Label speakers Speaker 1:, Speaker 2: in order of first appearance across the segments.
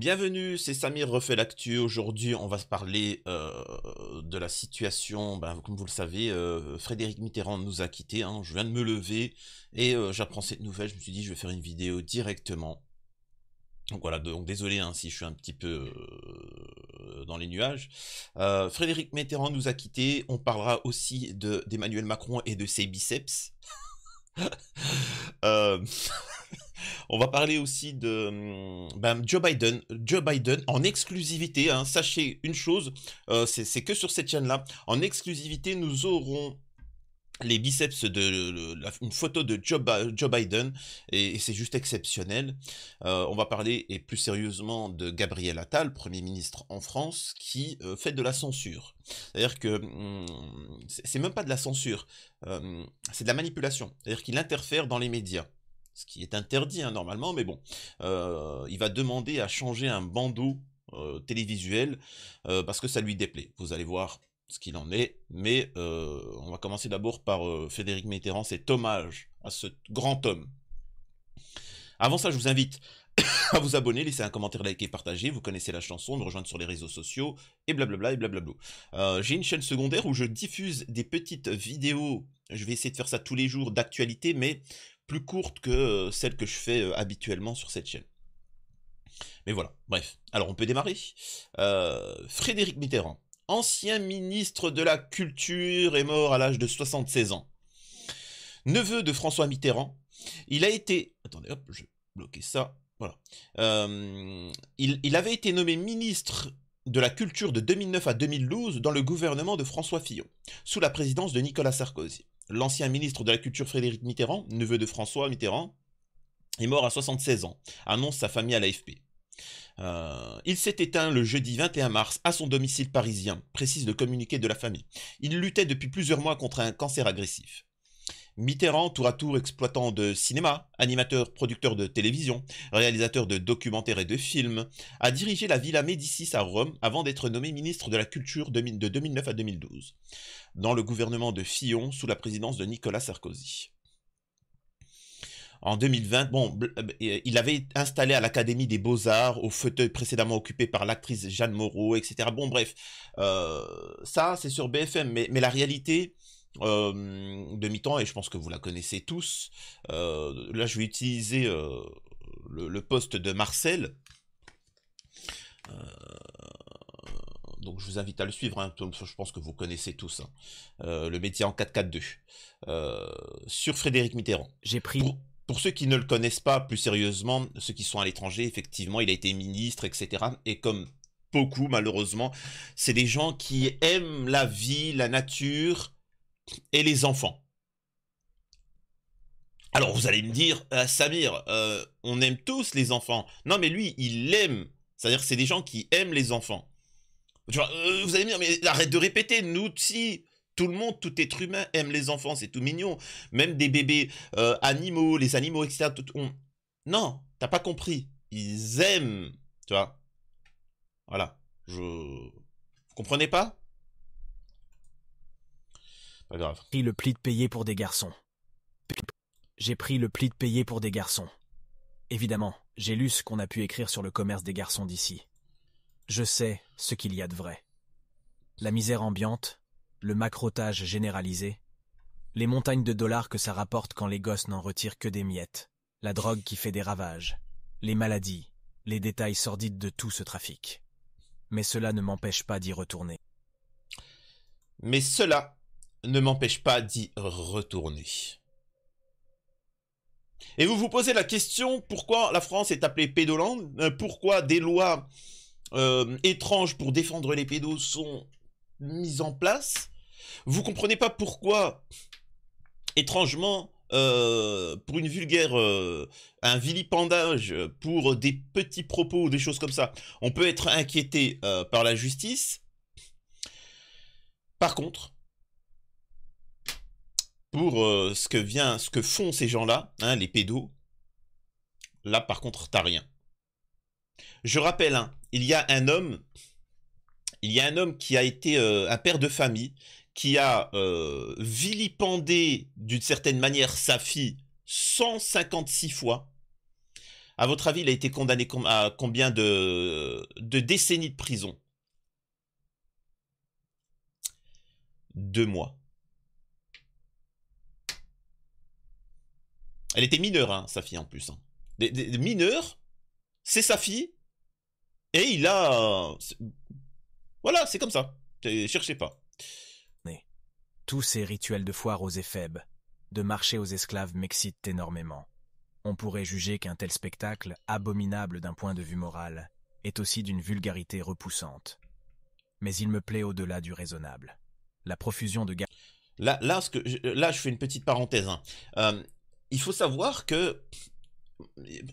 Speaker 1: Bienvenue, c'est Samir refait l'actu. Aujourd'hui, on va se parler euh, de la situation. Ben, comme vous le savez, euh, Frédéric Mitterrand nous a quittés. Hein. Je viens de me lever et euh, j'apprends cette nouvelle. Je me suis dit, je vais faire une vidéo directement. Donc voilà, donc désolé hein, si je suis un petit peu dans les nuages. Frédéric Mitterrand nous a quittés. On parlera aussi d'Emmanuel Macron et de ses biceps. euh... On va parler aussi de hum, ben, Joe Biden. Joe Biden en exclusivité. Hein. sachez une chose, euh, c'est que sur cette chaîne-là. En exclusivité, nous aurons les biceps de une photo de Joe, Biden et, c'est juste exceptionnel. Euh, on va parler et plus sérieusement de Gabriel Attal, premier ministre en France, qui euh, fait de la censure. C'est-à-dire que hum, c'est même pas de la censure, c'est de la manipulation. C'est-à-dire qu'il interfère dans les médias ce qui est interdit hein, normalement, mais bon, euh, il va demander à changer un bandeau euh, télévisuel euh, parce que ça lui déplaît. Vous allez voir ce qu'il en est, mais on va commencer d'abord par Frédéric Mitterrand, c'est hommage à ce grand homme. Avant ça, je vous invite à vous abonner, laisser un commentaire, liker, partager, vous connaissez la chanson, me rejoindre sur les réseaux sociaux, et blablabla, et blablabla. j'ai une chaîne secondaire où je diffuse des petites vidéos, je vais essayer de faire ça tous les jours, d'actualité, mais plus courte que euh, celle que je fais euh, habituellement sur cette chaîne. Mais voilà, bref. Alors on peut démarrer. Euh, Frédéric Mitterrand, ancien ministre de la Culture, est mort à l'âge de 76 ans. Neveu de François Mitterrand, il a été... Attendez, hop, je vais bloquer ça. Voilà. il, il avait été nommé ministre de la culture de 2009 à 2012 dans le gouvernement de François Fillon, sous la présidence de Nicolas Sarkozy l'ancien ministre de la Culture Frédéric Mitterrand, neveu de François Mitterrand, est mort à 76 ans, annonce sa famille à l'AFP. Euh, il s'est éteint le jeudi 21 mars à son domicile parisien, précise le communiqué de la famille. Il luttait depuis plusieurs mois contre un cancer agressif. Mitterrand, tour à tour exploitant de cinéma, animateur, producteur de télévision, réalisateur de documentaires et de films, a dirigé la Villa Médicis à Rome avant d'être nommé ministre de la Culture de 2009 à 2012, dans le gouvernement de Fillon sous la présidence de Nicolas Sarkozy. En 2020, bon, euh, euh, il avait installé à l'Académie des Beaux-Arts, au fauteuil précédemment occupé par l'actrice Jeanne Moreau, etc. Bon, bref, euh, ça, c'est sur BFM, mais la réalité, euh, de mi-temps, et je pense que vous la connaissez tous. Euh, là, je vais utiliser euh, le, poste de Marcel. donc je vous invite à le suivre, hein. je pense que vous connaissez tous hein. le métier en 4-4-2 sur Frédéric Mitterrand. J'ai pris... pour ceux qui ne le connaissent pas plus sérieusement, ceux qui sont à l'étranger, effectivement, il a été ministre, etc. Et comme beaucoup, malheureusement, c'est des gens qui aiment la vie, la nature, et les enfants. Alors vous allez me dire, euh, Samir, euh, on aime tous les enfants. Non mais lui, il l'aime. C'est-à-dire que c'est des gens qui aiment les enfants. Euh, vous allez me dire, mais arrête de répéter, nous aussi, tout le monde, tout être humain aime les enfants, c'est tout mignon. Même des bébés animaux, les animaux, etc. Tout, Non, t'as pas compris. Ils aiment, tu vois. Voilà. Je... Vous comprenez
Speaker 2: pas « J'ai Pris le pli de payer pour des garçons. J'ai pris le pli de payer pour des garçons. Évidemment, j'ai lu ce qu'on a pu écrire sur le commerce des garçons d'ici. Je sais ce qu'il y a de vrai. La misère ambiante, le macrotage généralisé, les montagnes de dollars que ça rapporte quand les gosses n'en retirent que des miettes, la drogue qui fait des ravages, les maladies, les détails sordides de tout ce trafic. Mais cela ne m'empêche pas d'y retourner.
Speaker 1: Mais cela ne m'empêche pas d'y retourner. Et vous vous posez la question, pourquoi la France est appelée pédolande euh, Pourquoi des lois euh, étranges pour défendre les pédos sont mises en place Vous comprenez pas pourquoi, étrangement, euh, pour une vulgaire, un vilipendage pour des petits propos ou des choses comme ça, on peut être inquiété par la justice. Par contre, pour euh, ce que vient, ce que font ces gens-là, hein, les pédos, là par contre, t'as rien. Je rappelle, hein, il y a un homme, il y a un homme qui a été euh, un père de famille, qui a euh, vilipendé d'une certaine manière sa fille 156 fois. À votre avis, il a été condamné à combien de décennies de prison Deux mois. Elle était mineure, hein, sa fille en plus. Mineure, hein. Des, c'est sa fille, et il a... Voilà, c'est comme ça. Cherchez pas.
Speaker 2: Tous ces rituels de foire aux éphèbes, de marché aux esclaves m'excitent énormément. On pourrait juger qu'un tel spectacle, abominable d'un point de vue moral, est aussi d'une vulgarité repoussante. Mais il me plaît au-delà du raisonnable. La profusion de...
Speaker 1: Là, là, ce je, là, je fais une petite parenthèse. Hein. Euh, il faut savoir que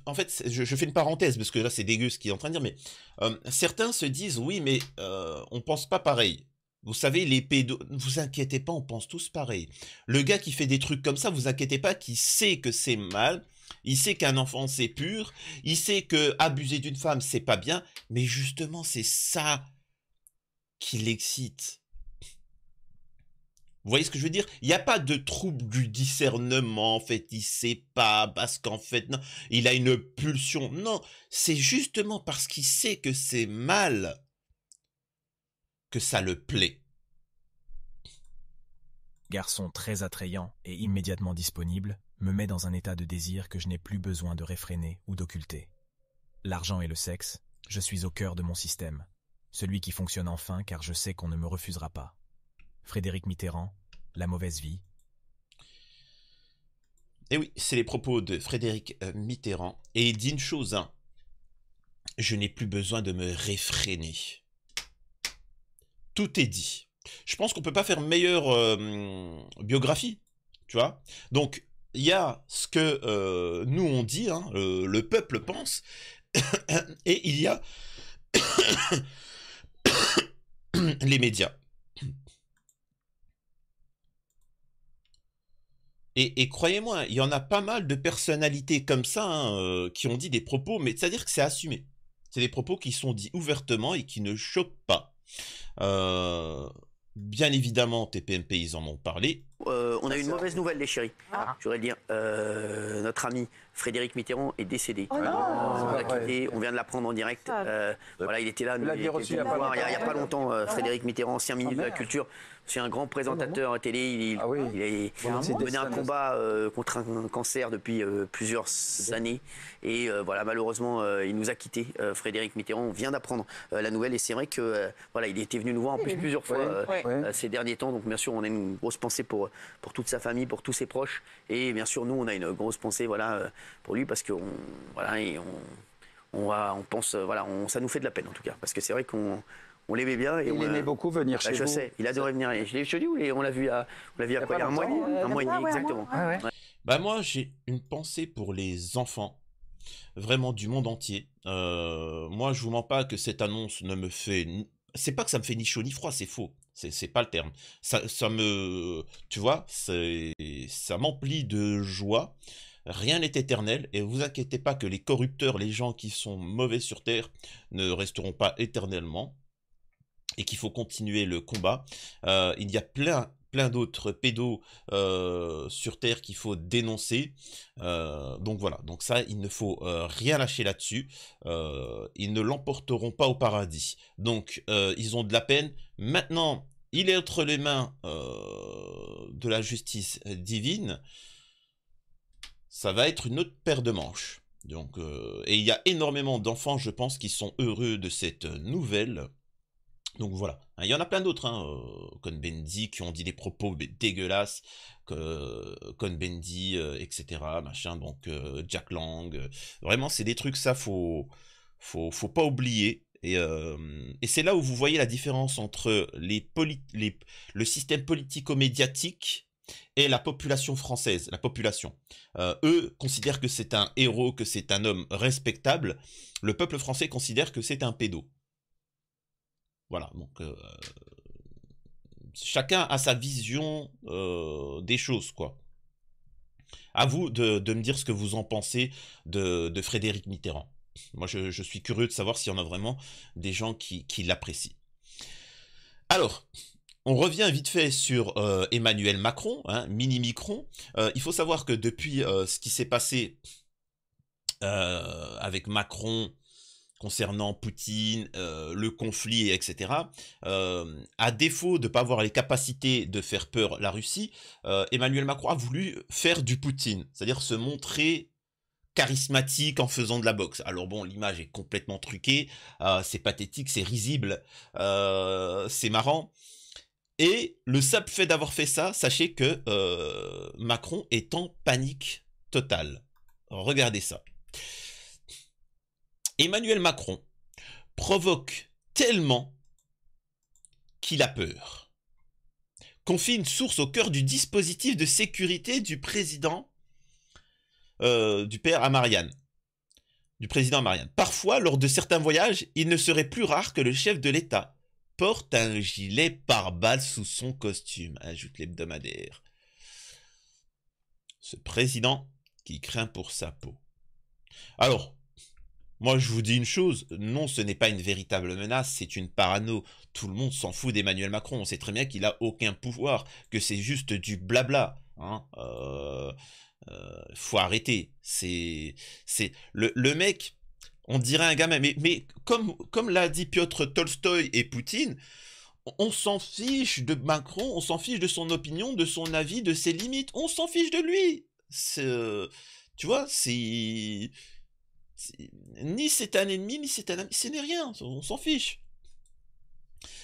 Speaker 1: en fait, je, fais une parenthèse parce que là c'est dégueu ce qu'il est en train de dire, mais euh, certains se disent oui, mais on euh, on pense pas pareil. Vous savez, les pédos, ne vous inquiétez pas, on pense tous pareil. Le gars qui fait des trucs comme ça, vous inquiétez pas, qui sait que c'est mal, il sait qu'un enfant c'est pur, il sait que abuser d'une femme c'est pas bien, mais justement c'est ça qui l'excite. Vous voyez ce que je veux dire Il n'y a pas de trouble du discernement, en fait, il sait pas, parce qu'en fait, non, il a une pulsion. Non, c'est justement parce qu'il sait que c'est mal que ça le
Speaker 2: plaît. Garçon très attrayant et immédiatement disponible, me met dans un état de désir que je n'ai plus besoin de réfréner ou d'occulter. L'argent et le sexe, je suis au cœur de mon système, celui qui fonctionne enfin car je sais qu'on ne me refusera pas. Frédéric Mitterrand, La mauvaise vie.
Speaker 1: Et eh oui, c'est les propos de Frédéric euh, Mitterrand. Et il dit une chose, hein. je n'ai plus besoin de me réfréner. Tout est dit. Je pense qu'on ne peut pas faire meilleure euh, biographie, tu vois. Donc, il y a ce que euh, nous on dit, hein, le peuple pense, et il y a les médias. Et, croyez-moi, il y en a pas mal de personnalités comme ça hein, euh, qui ont dit des propos, mais c'est-à-dire que c'est assumé. C'est des propos qui sont dits ouvertement et qui ne choquent pas. Euh, bien évidemment, TPMP, ils en ont parlé.
Speaker 2: Euh, on a ah, une mauvaise nouvelle, les chéris.
Speaker 1: Ah. Je voudrais dire. Euh, notre ami Frédéric Mitterrand est décédé. Oh euh, ah,
Speaker 2: on, vient de l'apprendre en direct. voilà, il était là. il y il n'y a, pas longtemps. Frédéric Mitterrand, ancien ministre de la Culture, c'est un grand présentateur à télé. Il, a, mené un combat contre un cancer depuis plusieurs années. Et voilà, malheureusement, il nous a quitté Frédéric Mitterrand, vient d'apprendre la nouvelle. Et c'est vrai que voilà, il était venu nous voir en plus plusieurs fois ces derniers temps. Donc, bien sûr, on a une grosse pensée pour euh, pour, toute sa famille, pour tous ses proches. Et bien sûr, nous, on a une grosse pensée voilà, euh, pour lui parce que voilà, et on, on, va, on pense, euh, voilà, on, ça nous fait de la peine en tout cas. Parce que c'est vrai qu'on on l'aimait bien. Et il on, aimait beaucoup venir bah, chez je vous. Je sais, il adorait venir. Je l'ai chez lui, on l'a vu à, on l'a vu à un mois Un exactement. Ah
Speaker 1: bah moi, j'ai une pensée pour les enfants, vraiment du monde entier. moi, je vous mens pas que cette annonce ne me fait... C'est pas que ça me fait ni chaud ni froid, c'est faux. C'est pas le terme. Ça, me, tu vois, ça m'emplit de joie. Rien n'est éternel et vous inquiétez pas que les corrupteurs, les gens qui sont mauvais sur terre, ne resteront pas éternellement et qu'il faut continuer le combat. Euh, il y a plein, d'autres pédos euh, sur Terre qu'il faut dénoncer. Euh, donc voilà, donc ça, il ne faut euh, rien lâcher là-dessus. ils ne l'emporteront pas au paradis. Donc ils ont de la peine. Maintenant, il est entre les mains de la justice divine. Ça va être une autre paire de manches. Donc, et il y a énormément d'enfants, je pense, qui sont heureux de cette nouvelle. Donc voilà, hein, il y en a plein d'autres, hein, euh, Cohn-Bendy, qui ont dit des propos dégueulasses, euh, Cohn-Bendy, euh, etc., machin, donc Jack Lang, vraiment c'est des trucs, ça faut, faut, faut pas oublier, et, c'est là où vous voyez la différence entre les le système politico-médiatique et la population française, la population. eux considèrent que c'est un héros, que c'est un homme respectable. Le peuple français considère que c'est un pédo. Voilà, donc euh, chacun a sa vision euh, des choses, quoi. À vous de, me dire ce que vous en pensez de, Frédéric Mitterrand. Moi, je, suis curieux de savoir s'il y en a vraiment des gens qui, l'apprécient. Alors, on revient vite fait sur euh, Emmanuel Macron, hein, mini Micron. il faut savoir que depuis ce qui s'est passé avec Macron concernant Poutine, euh, le conflit, etc. Euh, à défaut de ne pas avoir les capacités de faire peur la Russie, euh, Emmanuel Macron a voulu faire du Poutine, c'est-à-dire se montrer charismatique en faisant de la boxe. Alors bon, l'image est complètement truquée, c'est pathétique, c'est risible, c'est marrant. Et le simple fait d'avoir fait ça, sachez que Macron est en panique totale. Regardez ça. Emmanuel Macron provoque tellement qu'il a peur. Confie une source au cœur du dispositif de sécurité du président, euh, du père à Marianne. Du président Marianne. Parfois, lors de certains voyages, il ne serait plus rare que le chef de l'État porte un gilet pare-balles sous son costume, ajoute l'hebdomadaire. Ce président qui craint pour sa peau. Alors, moi, je vous dis une chose, non, ce n'est pas une véritable menace, c'est une parano. Tout le monde s'en fout d'Emmanuel Macron, on sait très bien qu'il a aucun pouvoir, que c'est juste du blabla. Hein. Euh, euh, faut arrêter. C'est, c'est le, mec, on dirait un gamin, mais, mais comme, comme l'a dit Piotr Tolstoï et Poutine, on s'en fiche de Macron, on s'en fiche de son opinion, de son avis, de ses limites, on s'en fiche de lui. Euh, tu vois, c'est ni c'est un ennemi, ni c'est un ami, ce n'est rien, on s'en fiche.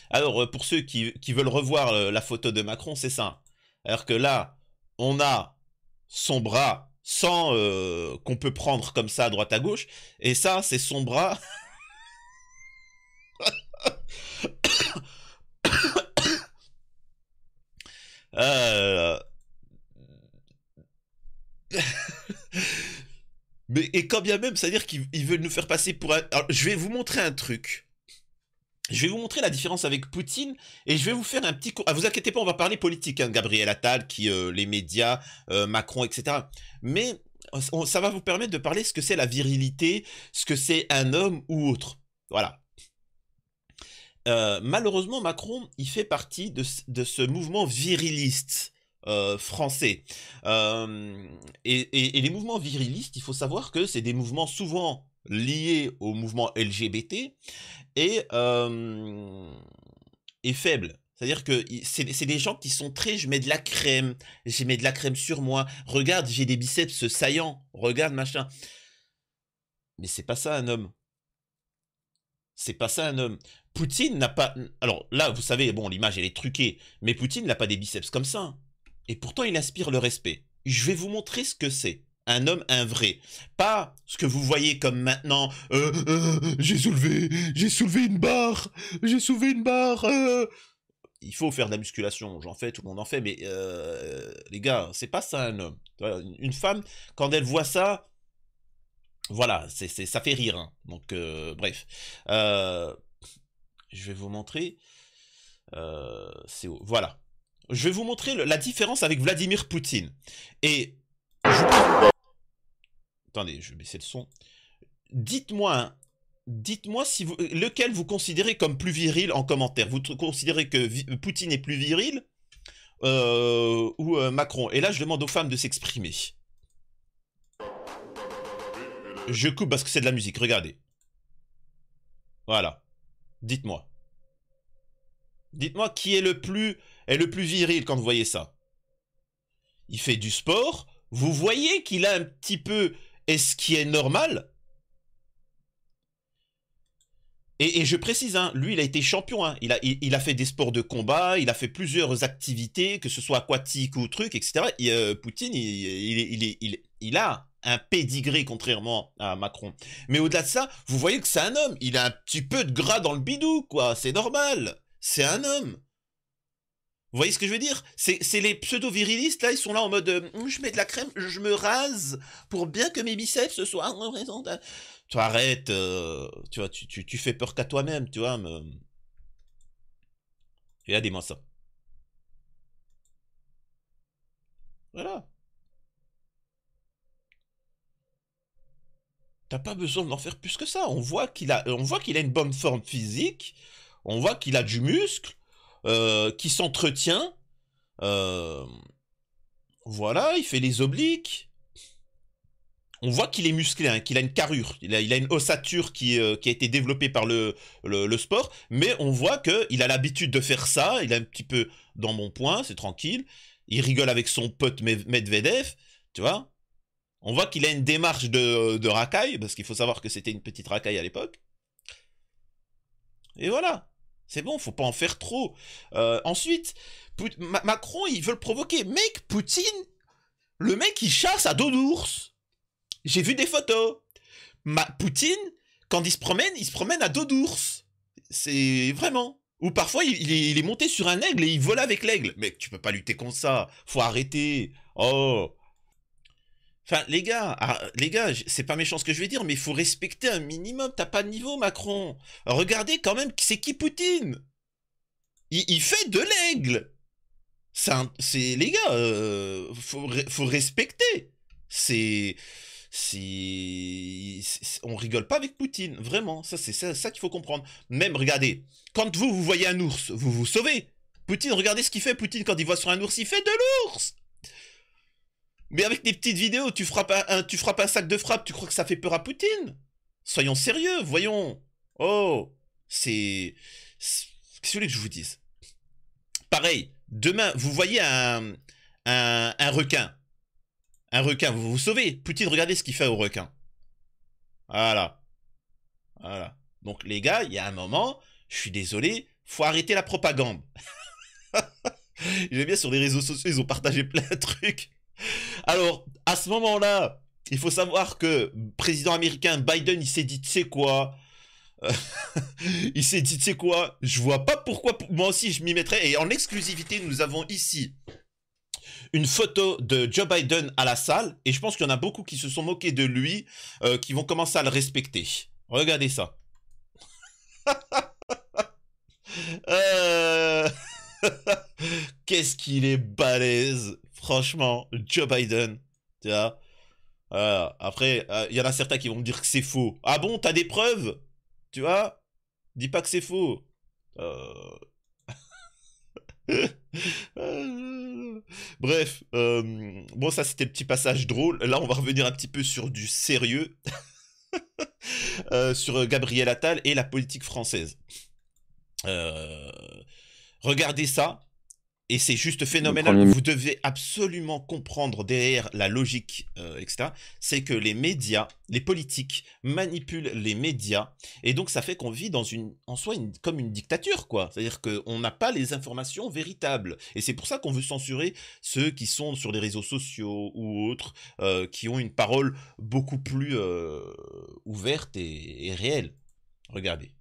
Speaker 1: Alors, euh, pour ceux qui, veulent revoir euh, la photo de Macron, c'est ça. Alors que là, on a son bras sans euh, qu'on peut prendre comme ça à droite à gauche, et ça, c'est son bras. euh, et quand bien même, c'est-à-dire qu'ils veulent nous faire passer pour un... je vais vous montrer un truc. Je vais vous montrer la différence avec Poutine et je vais vous faire un petit... Ah, vous inquiétez pas, on va parler politique, hein, Gabriel Attal, qui, euh, les médias, euh, Macron, etc. Mais ça va vous permettre de parler ce que c'est la virilité, ce que c'est un homme ou autre. Voilà. Euh, malheureusement, Macron, il fait partie de, de ce mouvement viriliste. Euh, français. Euh, et, les mouvements virilistes, il faut savoir que c'est des mouvements souvent liés au mouvement LGBT et, euh, et faibles. C'est-à-dire que c'est des gens qui sont très, je mets de la crème, j'ai mets de la crème sur moi, regarde, j'ai des biceps saillants, regarde, machin. Mais c'est pas ça un homme. C'est pas ça un homme. Poutine n'a pas... Alors là, vous savez, bon, l'image, elle est truquée, mais Poutine n'a pas des biceps comme ça. Et pourtant, il inspire le respect. Je vais vous montrer ce que c'est. Un homme, un vrai. Pas ce que vous voyez comme maintenant. Euh, euh, j'ai soulevé, j'ai soulevé une barre, j'ai soulevé une barre. Euh. Il faut faire de la musculation, j'en fais, tout le monde en fait, mais les gars, c'est pas ça un homme. Une femme, quand elle voit ça, voilà, c'est, ça fait rire. Hein. Donc, bref. je vais vous montrer. c'est Voilà je vais vous montrer la différence avec Vladimir Poutine. Et... Attendez, je vais baisser le son. Dites-moi, dites-moi si lequel vous considérez comme plus viril en commentaire. Vous considérez que Poutine est plus viril euh, ou euh, Macron Et là, je demande aux femmes de s'exprimer. Je coupe parce que c'est de la musique, regardez. Voilà. Dites-moi. Dites-moi qui est le plus est le plus viril quand vous voyez ça. Il fait du sport, vous voyez qu'il a un petit peu est ce qui est normal. Et, je précise, hein, lui, il a été champion. Hein. Il, a, il, a, fait des sports de combat, il a fait plusieurs activités, que ce soit aquatique ou truc, etc. Et, euh, Poutine, il, il a un pédigré, contrairement à Macron. Mais au-delà de ça, vous voyez que c'est un homme. Il a un petit peu de gras dans le bidou, quoi. C'est normal. C'est un homme. Vous voyez ce que je veux dire C'est les pseudo-virilistes, là, ils sont là en mode euh, je mets de la crème, je me rase pour bien que mes biceps soient représentés. Tu arrêtes, euh, tu vois, tu, fais peur qu'à toi-même, tu vois. Mais... Regardez-moi ça. Voilà. T'as pas besoin d'en faire plus que ça. On voit qu'il a, on voit qu'il a une bonne forme physique, on voit qu'il a du muscle euh, qui s'entretient. Euh, voilà, il fait les obliques. On voit qu'il est musclé, hein, qu'il a une carrure, il a, une ossature euh, qui, a été développée par le, sport, mais on voit qu'il a l'habitude de faire ça, il est un petit peu dans mon point, c'est tranquille, il rigole avec son pote Medvedev, tu vois. On voit qu'il a une démarche de, de racaille, parce qu'il faut savoir que c'était une petite racaille à l'époque. Et voilà. C'est bon, faut pas en faire trop. Euh, ensuite, Macron, il Macron, le provoquer. Mec, Poutine, le mec, il chasse à dos d'ours. J'ai vu des photos. Ma Poutine, quand il se promène, il se promène à dos d'ours. C'est vraiment. Ou parfois, il, est, monté sur un aigle et il vole avec l'aigle. Mec, tu peux pas lutter contre ça. Faut arrêter. Oh. Enfin, les gars, ah, les gars, c'est pas méchant ce que je vais dire, mais il faut respecter un minimum. T'as pas de niveau, Macron. Regardez quand même, c'est qui Poutine il, fait de l'aigle. C'est les gars, euh, faut, respecter. C'est si on rigole pas avec Poutine, vraiment, ça c'est ça, ça qu'il faut comprendre. Même regardez, quand vous vous voyez un ours, vous vous sauvez. Poutine, regardez ce qu'il fait Poutine quand il voit sur un ours, il fait de l'ours. Mais avec des petites vidéos, tu frappes un, tu frappes un sac de frappe, tu crois que ça fait peur à Poutine Soyons sérieux, voyons. Oh, c'est... Qu'est-ce que je vous dise Pareil, demain, vous voyez un, un, requin. Un requin, vous vous sauvez. Poutine, regardez ce qu'il fait au requin. Voilà. Voilà. Donc les gars, il y a un moment, je suis désolé, faut arrêter la propagande. J'aime bien sur les réseaux sociaux, ils ont partagé plein de trucs. Alors, à ce moment-là, il faut savoir que président américain Biden, il s'est dit, tu sais quoi euh, Il s'est dit, tu sais quoi Je vois pas pourquoi moi aussi je m'y mettrais. Et en exclusivité, nous avons ici une photo de Joe Biden à la salle. Et je pense qu'il y en a beaucoup qui se sont moqués de lui, euh, qui vont commencer à le respecter. Regardez ça. Euh, qu'est-ce qu'il est balèze Franchement, Joe Biden, tu vois. après, il euh, y en a certains qui vont me dire que c'est faux. Ah bon, t'as des preuves Tu vois Dis pas que c'est faux. Euh. Bref, euh, bon ça c'était le petit passage drôle. Là on va revenir un petit peu sur du sérieux, sur Gabriel Attal et la politique française. regardez ça, et c'est juste phénoménal. Vous devez absolument comprendre derrière la logique, euh, etc. C'est que les médias, les politiques manipulent les médias. Et donc, ça fait qu'on vit dans une, en soi, comme une dictature, quoi. C'est-à-dire qu'on n'a pas les informations véritables. Et c'est pour ça qu'on veut censurer ceux qui sont sur les réseaux sociaux ou autres, euh, qui ont une parole beaucoup plus euh, ouverte et réelle. Regardez.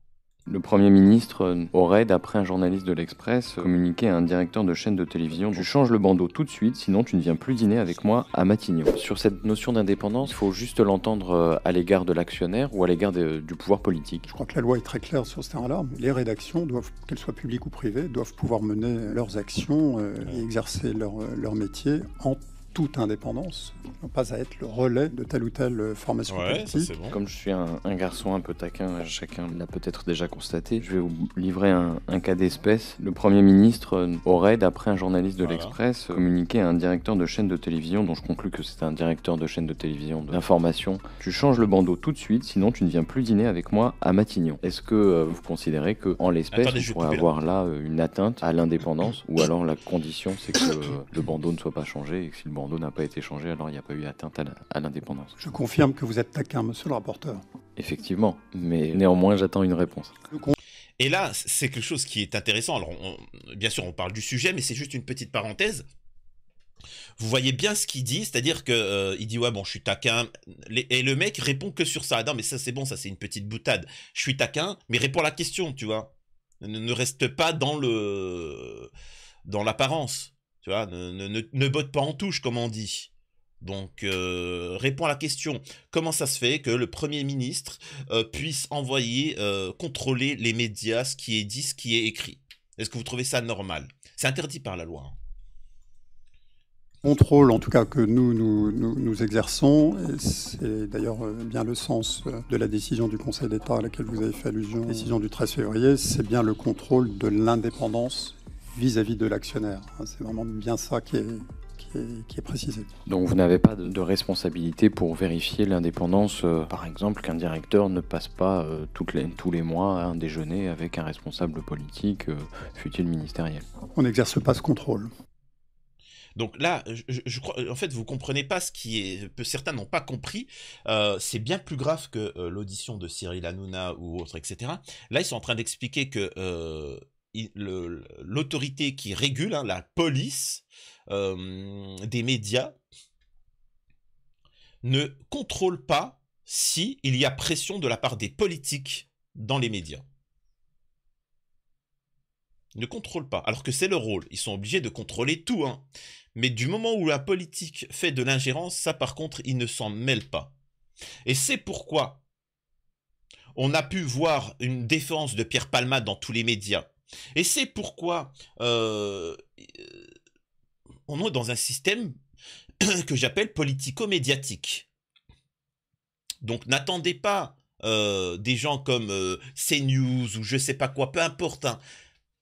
Speaker 3: Le Premier ministre euh, aurait, d'après un journaliste de l'Express, euh, communiqué à un directeur de chaîne de télévision Tu changes le bandeau tout de suite, sinon tu ne viens plus dîner avec moi à Matignon. Sur cette notion d'indépendance, il faut juste l'entendre euh, à l'égard de l'actionnaire ou à l'égard du pouvoir politique. Je
Speaker 1: crois que la loi est très claire sur ce terrain-là. Les rédactions, doivent, qu'elles soient publiques ou privées, doivent pouvoir mener leurs actions et exercer leur, leur métier en toute indépendance, pas à être le relais de telle ou telle euh, formation politique.
Speaker 3: Comme je suis un, garçon un peu taquin, chacun l'a peut-être déjà constaté, je vais vous livrer un, cas d'espèce. Le Premier ministre euh, aurait, d'après un journaliste de l'Express, communiqué à un directeur de chaîne de télévision, dont je conclus que c'est un directeur de chaîne de télévision d'information, tu changes le bandeau tout de suite, sinon tu ne viens plus dîner avec moi à Matignon. Est-ce que euh, vous considérez que, en l'espèce, on pourrait avoir là une atteinte à l'indépendance, ou alors la condition c'est que le bandeau ne soit pas changé et que si le bandeau n'a pas été changé, alors il n'y a pas eu atteinte à l'indépendance.
Speaker 1: Je confirme que vous êtes taquin, monsieur le rapporteur.
Speaker 3: Effectivement, mais néanmoins j'attends une réponse.
Speaker 1: Et là, c'est quelque chose qui est intéressant. Alors, bien sûr, on parle du sujet, mais c'est juste une petite parenthèse. Vous voyez bien ce qu'il dit, c'est-à-dire que euh, il dit ouais bon je suis taquin et le mec répond que sur ça. Non mais ça c'est bon, ça c'est une petite boutade. Je suis taquin, mais répond la question, tu vois. Ne, ne reste pas dans le dans l'apparence. Tu vois, ne, botte pas en touche, comme on dit. Donc, euh, réponds à la question. Comment ça se fait que le Premier ministre euh, puisse envoyer, euh, contrôler les médias, ce qui est dit, ce qui est écrit Est-ce que vous trouvez ça normal C'est interdit par la loi. Hein. Contrôle, en tout cas, que nous, nous, nous, nous exerçons, c'est d'ailleurs bien le sens de la décision du Conseil d'État à laquelle vous avez fait allusion, décision du 13 février, c'est bien le contrôle de l'indépendance vis-à-vis de l'actionnaire. Hein, c'est vraiment bien ça qui est, qui est, précisé. Donc vous n'avez pas
Speaker 3: de, responsabilité pour vérifier l'indépendance, euh, par exemple, qu'un directeur ne passe pas euh, toutes les, tous les mois un déjeuner avec un responsable politique, euh, il ministériel.
Speaker 1: On n'exerce pas ce contrôle. Donc là, je, crois, en fait, vous comprenez pas ce qui est, certains n'ont pas compris. Euh, c'est bien plus grave que l'audition de Cyril Hanouna ou autre, etc. Là, ils sont en train d'expliquer que l'autorité qui régule, hein, la police euh, des médias, ne contrôle pas si y a pression de la part des politiques dans les médias. ne contrôle pas, alors que c'est leur rôle. Ils sont obligés de contrôler tout. Hein. Mais du moment où la politique fait de l'ingérence, ça par contre, ils ne s'en mêlent pas. Et c'est pourquoi on a pu voir une défense de Pierre Palma dans tous les médias. Et c'est pourquoi euh, on est dans un système que j'appelle politico-médiatique. Donc n'attendez pas euh, des gens comme euh, CNews ou je sais pas quoi, peu importe. Hein.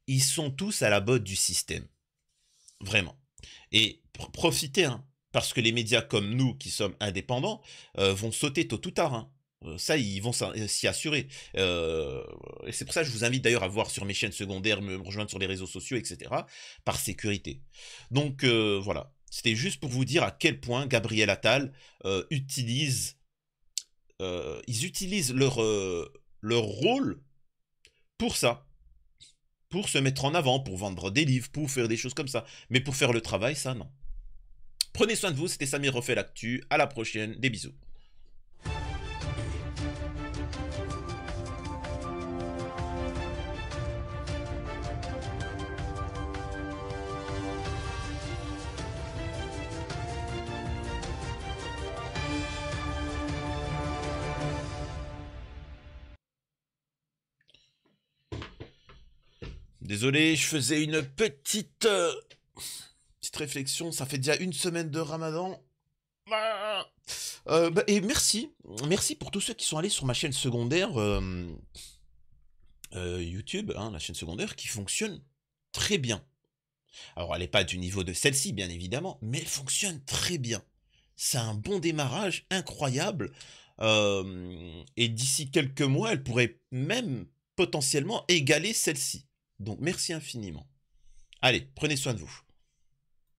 Speaker 1: Ils sont tous à la botte du système. Vraiment. Et profitez, hein, parce que les médias comme nous, qui sommes indépendants, vont sauter tôt ou tard. Hein. Euh, ça, ils vont euh, s'y assurer. Euh, et c'est pour ça que je vous invite d'ailleurs à voir sur mes chaînes secondaires, me rejoindre sur les réseaux sociaux, etc. Par sécurité. Donc voilà, c'était juste pour vous dire à quel point Gabriel Attal utilise... ils utilisent leur, leur rôle pour ça. Pour se mettre en avant, pour vendre des livres, pour faire des choses comme ça. Mais pour faire le travail, ça, non. Prenez soin de vous, c'était Samir Refait l'Actu. À la prochaine, des bisous. Désolé, je faisais une petite, euh, petite réflexion. Ça fait déjà une semaine de Ramadan. Ah. Euh, bah, et merci, merci pour tous ceux qui sont allés sur ma chaîne secondaire euh, YouTube, hein, la chaîne secondaire qui fonctionne très bien. Alors elle n'est pas du niveau de celle-ci, bien évidemment, mais elle fonctionne très bien. C'est un bon démarrage incroyable. et d'ici quelques mois, elle pourrait même potentiellement égaler celle-ci. Donc merci infiniment. Allez, prenez soin de vous.